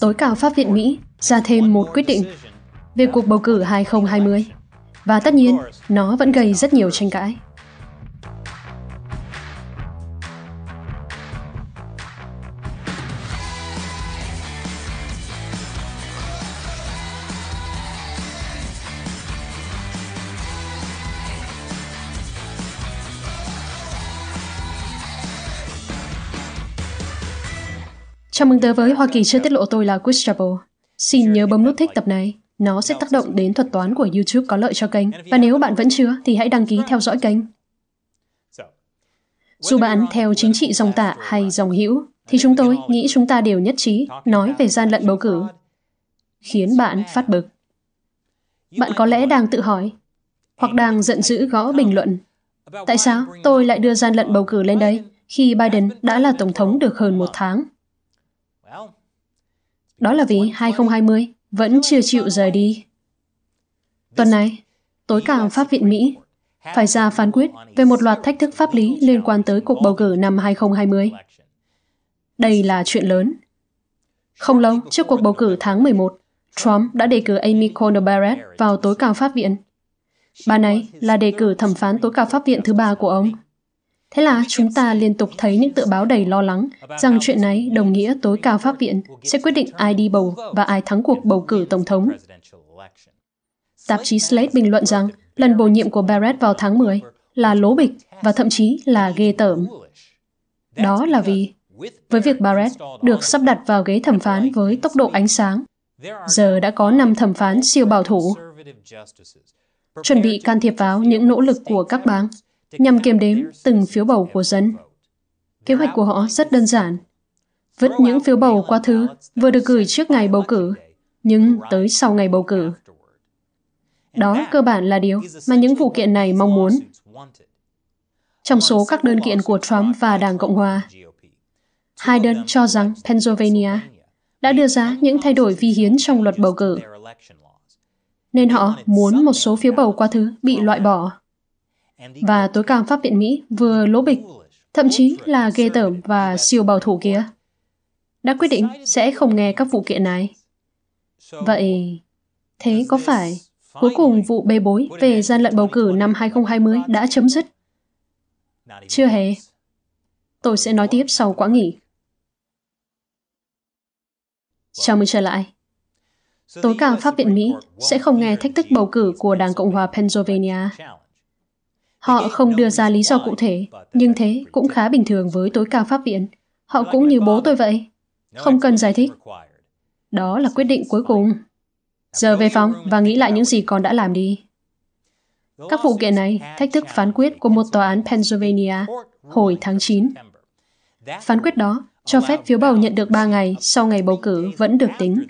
tối cao Pháp viện Mỹ ra thêm một quyết định về cuộc bầu cử 2020. Và tất nhiên, nó vẫn gây rất nhiều tranh cãi. Chào mừng tới với Hoa Kỳ chưa tiết lộ tôi là Chris Travel. Xin nhớ bấm nút thích tập này. Nó sẽ tác động đến thuật toán của YouTube có lợi cho kênh. Và nếu bạn vẫn chưa, thì hãy đăng ký theo dõi kênh. Dù bạn theo chính trị dòng tả hay dòng hữu, thì chúng tôi nghĩ chúng ta đều nhất trí nói về gian lận bầu cử, khiến bạn phát bực. Bạn có lẽ đang tự hỏi, hoặc đang giận dữ gõ bình luận. Tại sao tôi lại đưa gian lận bầu cử lên đây khi Biden đã là tổng thống được hơn một tháng? Đó là vì 2020 vẫn chưa chịu rời đi. Tuần này, tối cao Pháp viện Mỹ phải ra phán quyết về một loạt thách thức pháp lý liên quan tới cuộc bầu cử năm 2020. Đây là chuyện lớn. Không lâu trước cuộc bầu cử tháng 11, Trump đã đề cử Amy Coney Barrett vào tối cao Pháp viện. Bà này là đề cử thẩm phán tối cao Pháp viện thứ ba của ông Thế là chúng ta liên tục thấy những tựa báo đầy lo lắng rằng chuyện này đồng nghĩa tối cao pháp viện sẽ quyết định ai đi bầu và ai thắng cuộc bầu cử tổng thống. Tạp chí Slate bình luận rằng lần bổ nhiệm của Barrett vào tháng 10 là lố bịch và thậm chí là ghê tởm. Đó là vì với việc Barrett được sắp đặt vào ghế thẩm phán với tốc độ ánh sáng, giờ đã có năm thẩm phán siêu bảo thủ chuẩn bị can thiệp vào những nỗ lực của các bang nhằm kiểm đếm từng phiếu bầu của dân. Kế hoạch của họ rất đơn giản. Vứt những phiếu bầu qua thứ vừa được gửi trước ngày bầu cử, nhưng tới sau ngày bầu cử. Đó cơ bản là điều mà những vụ kiện này mong muốn. Trong số các đơn kiện của Trump và Đảng Cộng Hòa, hai đơn cho rằng Pennsylvania đã đưa ra những thay đổi vi hiến trong luật bầu cử nên họ muốn một số phiếu bầu qua thứ bị loại bỏ và tối cao pháp viện Mỹ vừa lỗ bịch, thậm chí là ghê tởm và siêu bảo thủ kia, đã quyết định sẽ không nghe các vụ kiện này. Vậy, thế có phải cuối cùng vụ bê bối về gian lận bầu cử năm 2020 đã chấm dứt? Chưa hề. Tôi sẽ nói tiếp sau quãng nghỉ. Chào mừng trở lại. Tối cao Pháp viện Mỹ sẽ không nghe thách thức bầu cử của Đảng Cộng hòa Pennsylvania Họ không đưa ra lý do cụ thể, nhưng thế cũng khá bình thường với tối cao pháp viện. Họ cũng như bố tôi vậy. Không cần giải thích. Đó là quyết định cuối cùng. Giờ về phòng và nghĩ lại những gì con đã làm đi. Các vụ kiện này thách thức phán quyết của một tòa án Pennsylvania hồi tháng 9. Phán quyết đó cho phép phiếu bầu nhận được 3 ngày sau ngày bầu cử vẫn được tính.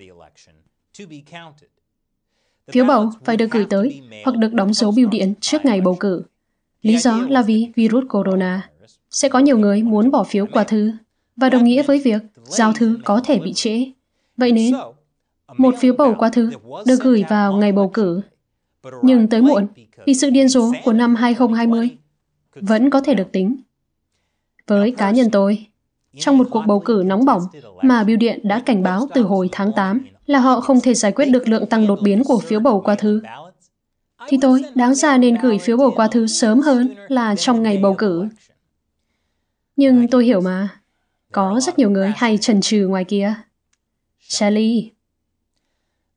Phiếu bầu phải được gửi tới hoặc được đóng dấu bưu điện trước ngày bầu cử. Lý do là vì virus corona. Sẽ có nhiều người muốn bỏ phiếu qua thư và đồng nghĩa với việc giao thư có thể bị trễ. Vậy nên, một phiếu bầu qua thư được gửi vào ngày bầu cử, nhưng tới muộn vì sự điên rồ của năm 2020 vẫn có thể được tính. Với cá nhân tôi, trong một cuộc bầu cử nóng bỏng mà Biêu Điện đã cảnh báo từ hồi tháng 8 là họ không thể giải quyết được lượng tăng đột biến của phiếu bầu qua thư thì tôi đáng ra nên gửi phiếu bầu qua thư sớm hơn là trong ngày bầu cử. Nhưng tôi hiểu mà, có rất nhiều người hay chần chừ ngoài kia. Sally.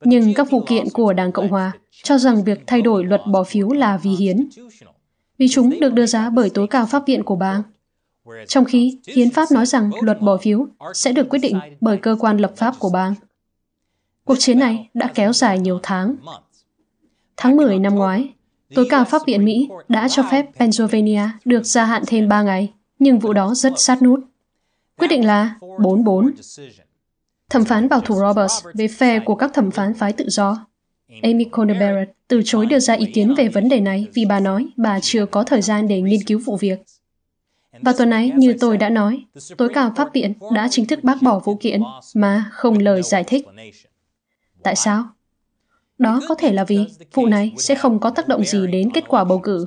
Nhưng các phụ kiện của Đảng Cộng Hòa cho rằng việc thay đổi luật bỏ phiếu là vi hiến, vì chúng được đưa ra bởi tối cao pháp viện của bang. Trong khi hiến pháp nói rằng luật bỏ phiếu sẽ được quyết định bởi cơ quan lập pháp của bang. Cuộc chiến này đã kéo dài nhiều tháng Tháng 10 năm ngoái, tối cao pháp viện Mỹ đã cho phép Pennsylvania được gia hạn thêm 3 ngày, nhưng vụ đó rất sát nút. Quyết định là 44. Thẩm phán bảo thủ Roberts về phe của các thẩm phán phái tự do. Amy Coney Barrett từ chối đưa ra ý kiến về vấn đề này vì bà nói bà chưa có thời gian để nghiên cứu vụ việc. Và tuần này, như tôi đã nói, tối cao pháp viện đã chính thức bác bỏ vụ kiện mà không lời giải thích. Tại sao? Đó có thể là vì vụ này sẽ không có tác động gì đến kết quả bầu cử.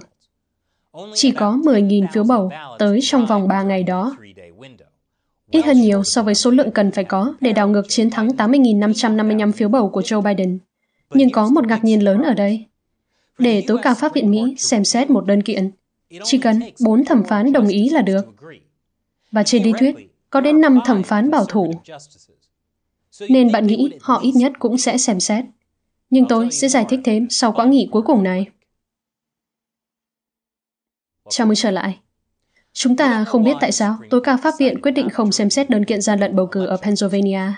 Chỉ có 10.000 phiếu bầu tới trong vòng 3 ngày đó. Ít hơn nhiều so với số lượng cần phải có để đảo ngược chiến thắng 80.555 phiếu bầu của Joe Biden. Nhưng có một ngạc nhiên lớn ở đây. Để tối cao pháp viện Mỹ xem xét một đơn kiện, chỉ cần bốn thẩm phán đồng ý là được. Và trên lý thuyết, có đến năm thẩm phán bảo thủ. Nên bạn nghĩ họ ít nhất cũng sẽ xem xét nhưng tôi sẽ giải thích thêm sau quãng nghỉ cuối cùng này. Chào mừng trở lại. Chúng ta không biết tại sao tối cao pháp viện quyết định không xem xét đơn kiện gian lận bầu cử ở Pennsylvania.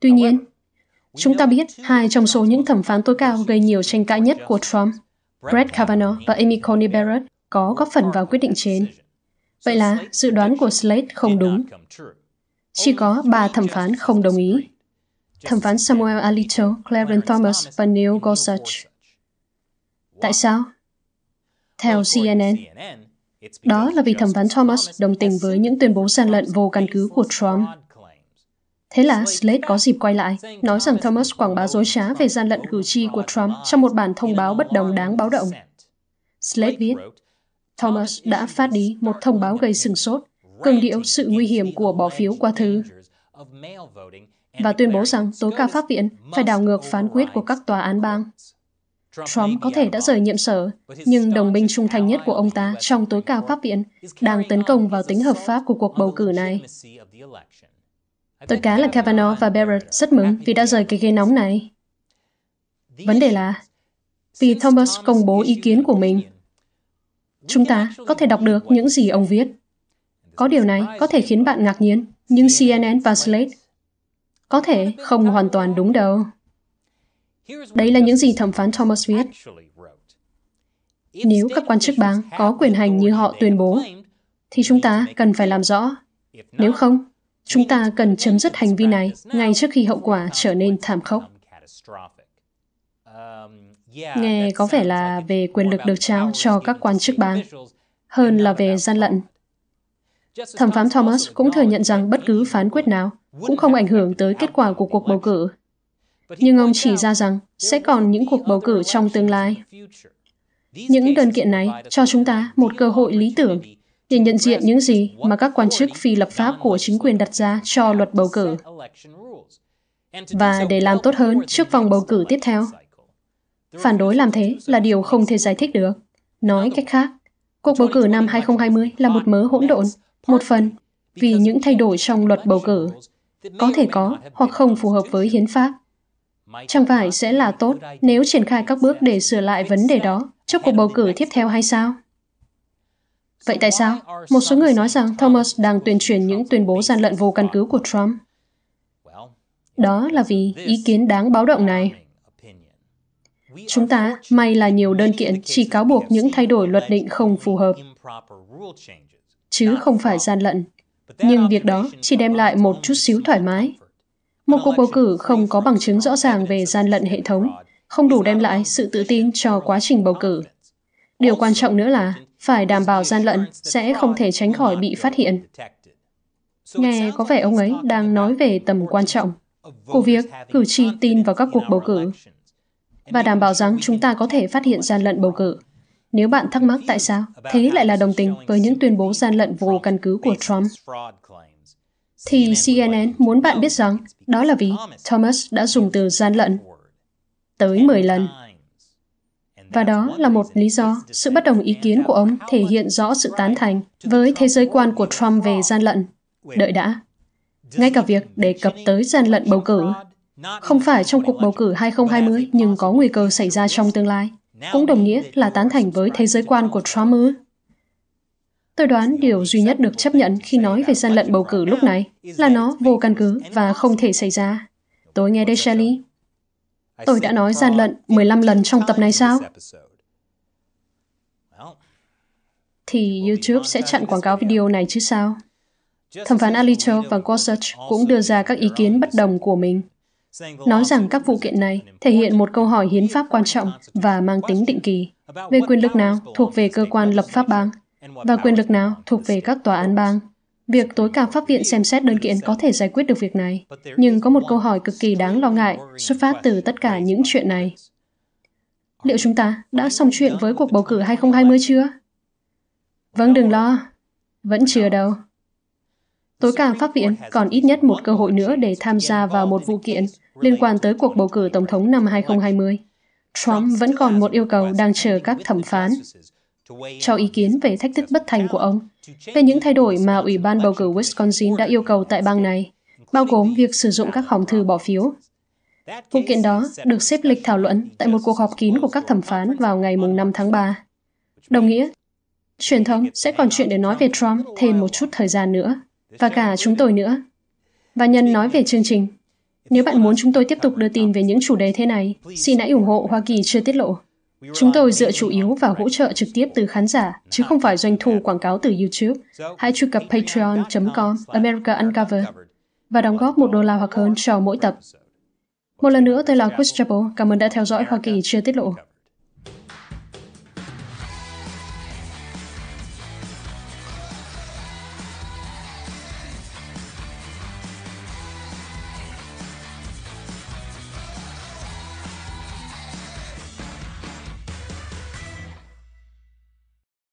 Tuy nhiên, chúng ta biết hai trong số những thẩm phán tối cao gây nhiều tranh cãi nhất của Trump, Brett Kavanaugh và Amy Coney Barrett, có góp phần vào quyết định trên. Vậy là dự đoán của Slate không đúng. Chỉ có ba thẩm phán không đồng ý thẩm phán Samuel Alito, Clarence Thomas và Neil Gorsuch. Tại sao? Theo CNN, đó là vì thẩm phán Thomas đồng tình với những tuyên bố gian lận vô căn cứ của Trump. Thế là Slate có dịp quay lại, nói rằng Thomas quảng bá dối trá về gian lận cử tri của Trump trong một bản thông báo bất đồng đáng báo động. Slate viết, Thomas đã phát đi một thông báo gây sừng sốt, cường điệu sự nguy hiểm của bỏ phiếu qua thư và tuyên bố rằng tối cao pháp viện phải đảo ngược phán quyết của các tòa án bang. Trump có thể đã rời nhiệm sở, nhưng đồng minh trung thành nhất của ông ta trong tối cao pháp viện đang tấn công vào tính hợp pháp của cuộc bầu cử này. Tôi cá là Kavanaugh và Barrett rất mừng vì đã rời cái ghế nóng này. Vấn đề là, vì Thomas công bố ý kiến của mình, chúng ta có thể đọc được những gì ông viết. Có điều này có thể khiến bạn ngạc nhiên, nhưng CNN và Slate có thể không hoàn toàn đúng đâu. Đây là những gì thẩm phán Thomas viết. Nếu các quan chức bang có quyền hành như họ tuyên bố, thì chúng ta cần phải làm rõ. Nếu không, chúng ta cần chấm dứt hành vi này ngay trước khi hậu quả trở nên thảm khốc. Nghe có vẻ là về quyền lực được trao cho các quan chức bang, hơn là về gian lận Thẩm phán Thomas cũng thừa nhận rằng bất cứ phán quyết nào cũng không ảnh hưởng tới kết quả của cuộc bầu cử. Nhưng ông chỉ ra rằng sẽ còn những cuộc bầu cử trong tương lai. Những đơn kiện này cho chúng ta một cơ hội lý tưởng để nhận diện những gì mà các quan chức phi lập pháp của chính quyền đặt ra cho luật bầu cử và để làm tốt hơn trước vòng bầu cử tiếp theo. Phản đối làm thế là điều không thể giải thích được. Nói cách khác, cuộc bầu cử năm 2020 là một mớ hỗn độn một phần vì những thay đổi trong luật bầu cử có thể có hoặc không phù hợp với hiến pháp. Chẳng phải sẽ là tốt nếu triển khai các bước để sửa lại vấn đề đó trước cuộc bầu cử tiếp theo hay sao? Vậy tại sao? Một số người nói rằng Thomas đang tuyên truyền những tuyên bố gian lận vô căn cứ của Trump. Đó là vì ý kiến đáng báo động này. Chúng ta, may là nhiều đơn kiện chỉ cáo buộc những thay đổi luật định không phù hợp chứ không phải gian lận. Nhưng việc đó chỉ đem lại một chút xíu thoải mái. Một cuộc bầu cử không có bằng chứng rõ ràng về gian lận hệ thống không đủ đem lại sự tự tin cho quá trình bầu cử. Điều quan trọng nữa là phải đảm bảo gian lận sẽ không thể tránh khỏi bị phát hiện. Nghe có vẻ ông ấy đang nói về tầm quan trọng của việc cử tri tin vào các cuộc bầu cử và đảm bảo rằng chúng ta có thể phát hiện gian lận bầu cử. Nếu bạn thắc mắc tại sao, thế lại là đồng tình với những tuyên bố gian lận vô căn cứ của Trump, thì CNN muốn bạn biết rằng đó là vì Thomas đã dùng từ gian lận tới 10 lần. Và đó là một lý do sự bất đồng ý kiến của ông thể hiện rõ sự tán thành với thế giới quan của Trump về gian lận. Đợi đã. Ngay cả việc đề cập tới gian lận bầu cử, không phải trong cuộc bầu cử 2020 nhưng có nguy cơ xảy ra trong tương lai, cũng đồng nghĩa là tán thành với thế giới quan của Trump ư? Tôi đoán điều duy nhất được chấp nhận khi nói về gian lận bầu cử lúc này là nó vô căn cứ và không thể xảy ra. Tôi nghe đây, Shelley. Tôi đã nói gian lận 15 lần trong tập này sao? Thì YouTube sẽ chặn quảng cáo video này chứ sao? Thẩm phán Alito và Gorsuch cũng đưa ra các ý kiến bất đồng của mình nói rằng các vụ kiện này thể hiện một câu hỏi hiến pháp quan trọng và mang tính định kỳ về quyền lực nào thuộc về cơ quan lập pháp bang và quyền lực nào thuộc về các tòa án bang. Việc tối cao pháp viện xem xét đơn kiện có thể giải quyết được việc này, nhưng có một câu hỏi cực kỳ đáng lo ngại xuất phát từ tất cả những chuyện này. Liệu chúng ta đã xong chuyện với cuộc bầu cử 2020 chưa? Vâng, đừng lo. Vẫn chưa đâu. Tối cao pháp viện còn ít nhất một cơ hội nữa để tham gia vào một vụ kiện liên quan tới cuộc bầu cử tổng thống năm 2020. Trump vẫn còn một yêu cầu đang chờ các thẩm phán cho ý kiến về thách thức bất thành của ông về những thay đổi mà Ủy ban bầu cử Wisconsin đã yêu cầu tại bang này, bao gồm việc sử dụng các hòm thư bỏ phiếu. Vụ kiện đó được xếp lịch thảo luận tại một cuộc họp kín của các thẩm phán vào ngày 5 tháng 3. Đồng nghĩa, truyền thông sẽ còn chuyện để nói về Trump thêm một chút thời gian nữa và cả chúng tôi nữa. Và Nhân nói về chương trình. Nếu bạn muốn chúng tôi tiếp tục đưa tin về những chủ đề thế này, xin hãy ủng hộ Hoa Kỳ chưa tiết lộ. Chúng tôi dựa chủ yếu vào hỗ trợ trực tiếp từ khán giả, chứ không phải doanh thu quảng cáo từ YouTube. Hãy truy cập patreon.com America Uncovered và đóng góp một đô la hoặc hơn cho mỗi tập. Một lần nữa, tôi là Chris Chappell. Cảm ơn đã theo dõi Hoa Kỳ chưa tiết lộ.